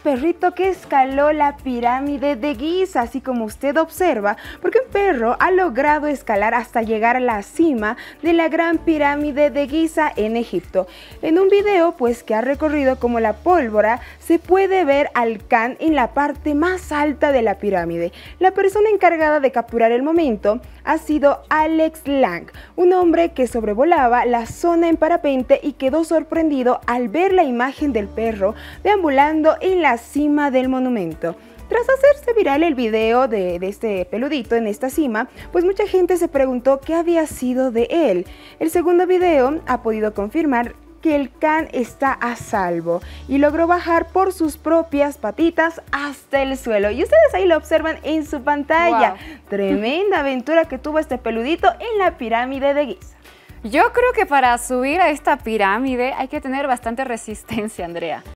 perrito que escaló la pirámide de Giza, así como usted observa, porque un perro ha logrado escalar hasta llegar a la cima de la gran pirámide de Giza en Egipto. En un video pues que ha recorrido como la pólvora, se puede ver al can en la parte más alta de la pirámide. La persona encargada de capturar el momento ha sido Alex Lang, un hombre que sobrevolaba la zona en parapente y quedó sorprendido al ver la imagen del perro deambulando en la cima del monumento. Tras hacerse viral el video de, este peludito en esta cima, pues mucha gente se preguntó qué había sido de él. El segundo video ha podido confirmar que el can está a salvo y logró bajar por sus propias patitas hasta el suelo. Y ustedes ahí lo observan en su pantalla. Tremenda aventura que tuvo este peludito en la pirámide de Giza. Yo creo que para subir a esta pirámide hay que tener bastante resistencia, Andrea.